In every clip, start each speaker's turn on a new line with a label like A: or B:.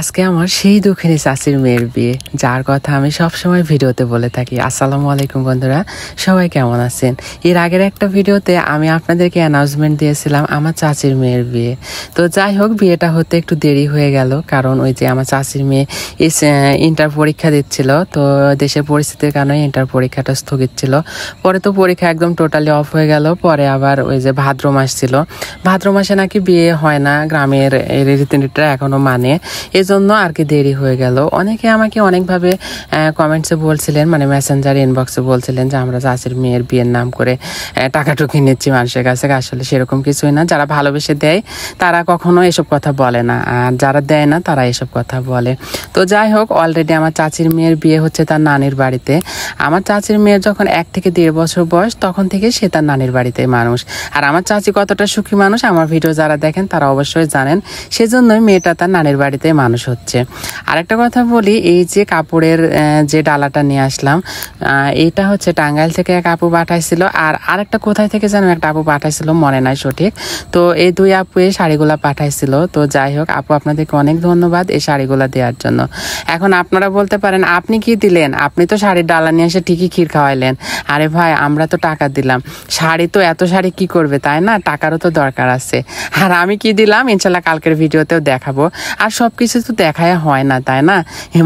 A: আজকে আমার সেই দক্ষিণী চাষির মেয়ের বিয়ে যার কথা আমি সবসময় ভিডিওতে বলে থাকি আসসালামু আলাইকুম বন্ধুরা সবাই কেমন আছেন এর আগের একটা ভিডিওতে আমি আপনাদেরকে অ্যানাউন্সমেন্ট দিয়েছিলাম আমার চাচির মেয়ের বিয়ে তো যাই হোক বিয়েটা হতে একটু দেরি হয়ে গেল কারণ ওই যে আমার চাচির মেয়ে ইন্টার পরীক্ষা দিচ্ছিল তো দেশের পরিস্থিতির কারণে ইন্টার পরীক্ষাটা স্থগিত ছিল পরে তো পরীক্ষা একদম টোটালি অফ হয়ে গেল পরে আবার ওই যে ভাদ্র মাস ছিল ভাদ্র মাসে নাকি বিয়ে হয় না গ্রামের রীতিনীতিটা এখনও মানে এই জন্য আর কি দেরি হয়ে গেল অনেকে আমাকে অনেকভাবে কমেন্টসে বলছিলেন মানে মেসেঞ্জার ইনবক্সে বলছিলেন যে আমরা চাষির মেয়ের বিয়ের নাম করে টাকা টুকি নিচ্ছি মানুষের কাছে আসলে সেরকম কিছুই না যারা ভালোবেসে দেয় তারা কখনো এসব কথা বলে না আর যারা দেয় না তারা এসব কথা বলে তো যাই হোক অলরেডি আমার চাচির মেয়ের বিয়ে হচ্ছে তার নানির বাড়িতে আমার চাচির মেয়ের যখন এক থেকে দেড় বছর বয়স তখন থেকে সে তার নানির বাড়িতে মানুষ আর আমার চাচি কতটা সুখী মানুষ আমার ভিডিও যারা দেখেন তারা অবশ্যই জানেন সেজন্যই মেয়েটা তার নানির বাড়িতে মানুষ মানুষ হচ্ছে আরেকটা কথা বলি এই যে কাপড়ের যে ডালাটা নিয়ে আসলাম এটা হচ্ছে টাঙ্গাইল থেকে এক আপু পাঠাইছিল আর আরেকটা কোথায় থেকে যেন একটা আপু পাঠাইছিল মনে নাই সঠিক তো এই দুই আপু এই শাড়িগুলো পাঠাইছিল তো যাই হোক আপু আপনাদেরকে অনেক ধন্যবাদ এই শাড়িগুলো দেওয়ার জন্য এখন আপনারা বলতে পারেন আপনি কি দিলেন আপনি তো শাড়ির ডালা নিয়ে এসে ঠিকই ক্ষীর খাওয়াইলেন আরে ভাই আমরা তো টাকা দিলাম শাড়ি তো এত শাড়ি কি করবে তাই না টাকারও তো দরকার আছে আর আমি কি দিলাম ইনশাল্লাহ কালকের ভিডিওতেও দেখাবো আর সব কিছু কিছু দেখায় হয় না তাই না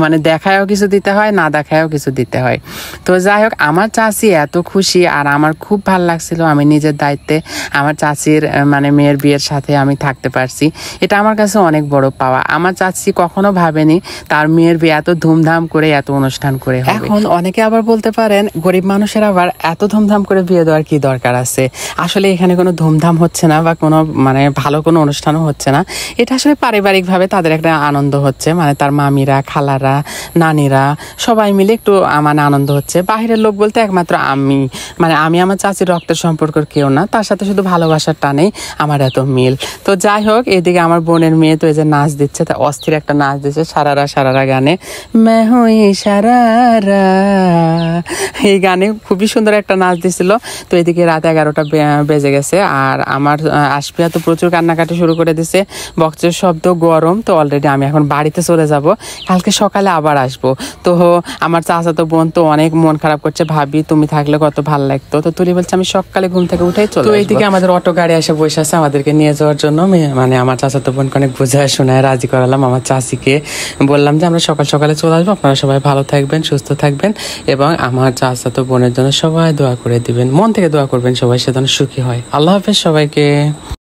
A: মানে দেখায়ও কিছু দিতে হয় না দেখায়ও কিছু দিতে হয় তো যাই হোক আমার চাষি এত খুশি আর আমার খুব ভাল লাগছিল আমি নিজের দায়িত্বে আমার চাষির মানে মেয়ের বিয়ের সাথে আমি থাকতে পারছি এটা আমার কাছে অনেক বড় পাওয়া আমার চাষি কখনো ভাবেনি তার মেয়ের বিয়ে এত ধুমধাম করে এত অনুষ্ঠান করে এখন অনেকে আবার বলতে পারেন গরিব মানুষের আবার এত ধুমধাম করে বিয়ে দেওয়ার কি দরকার আছে আসলে এখানে কোনো ধুমধাম হচ্ছে না বা কোনো মানে ভালো কোনো অনুষ্ঠানও হচ্ছে না এটা আসলে পারিবারিকভাবে তাদের একটা আনন্দ আনন্দ হচ্ছে মানে তার মামিরা খালারা নানিরা সবাই মিলে একটু আমার মানে আনন্দ হচ্ছে বাহিরের লোক বলতে একমাত্র আমি মানে আমি আমার চাচির রক্তের সম্পর্ক কেউ না তার সাথে শুধু ভালোবাসার টানে আমার এত মিল তো যাই হোক এদিকে আমার বোনের মেয়ে তো এই যে নাচ দিচ্ছে তা অস্থির একটা নাচ দিচ্ছে সারারা সারারা গানে মেহই সারারা এই গানে খুবই সুন্দর একটা নাচ দিছিল তো এদিকে রাত এগারোটা বেজে গেছে আর আমার আশপিয়া তো প্রচুর কান্নাকাটি শুরু করে দিছে বক্সের শব্দ গরম তো অলরেডি আমি এখন এখন বাড়িতে চলে যাব কালকে সকালে আবার আসব তো আমার চাচা তো বোন তো অনেক মন খারাপ করছে ভাবি তুমি থাকলে কত ভালো লাগতো তো তুলি বলছে আমি সকালে ঘুম থেকে উঠে চলো এইদিকে আমাদের অটো গাড়ি এসে বসে আছে আমাদেরকে নিয়ে যাওয়ার জন্য মানে আমার চাচা তো বোনকে অনেক বোঝায় শোনায় রাজি করালাম আমার চাষিকে বললাম যে আমরা সকাল সকালে চলে আসবো আপনারা সবাই ভালো থাকবেন সুস্থ থাকবেন এবং আমার চাচা তো বোনের জন্য সবাই দোয়া করে দিবেন মন থেকে দোয়া করবেন সবাই সে যেন সুখী হয় আল্লাহ হাফেজ সবাইকে